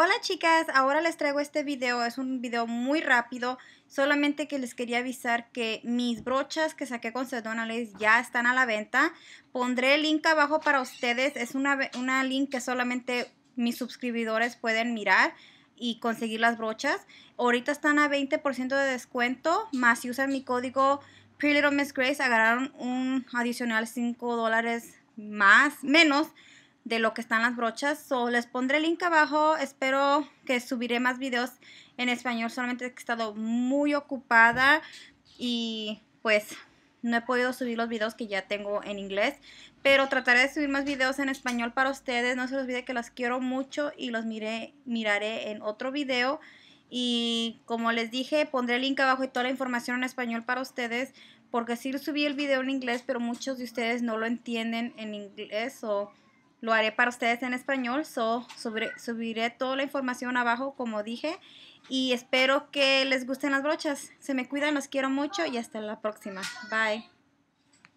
Hola chicas, ahora les traigo este video, es un video muy rápido, solamente que les quería avisar que mis brochas que saqué con Sedonales ya están a la venta. Pondré el link abajo para ustedes, es una, una link que solamente mis suscribidores pueden mirar y conseguir las brochas. Ahorita están a 20% de descuento, más si usan mi código Pretty Grace agarraron un adicional 5 dólares más, menos de lo que están las brochas. So, les pondré el link abajo. Espero que subiré más videos en español. Solamente he estado muy ocupada y pues no he podido subir los videos que ya tengo en inglés. Pero trataré de subir más videos en español para ustedes. No se les olvide que los quiero mucho y los miraré en otro video. Y como les dije, pondré el link abajo y toda la información en español para ustedes. Porque sí subí el video en inglés, pero muchos de ustedes no lo entienden en inglés o lo haré para ustedes en español. So, subiré toda la información abajo, como dije. Y espero que les gusten las brochas. Se me cuidan, los quiero mucho y hasta la próxima. Bye.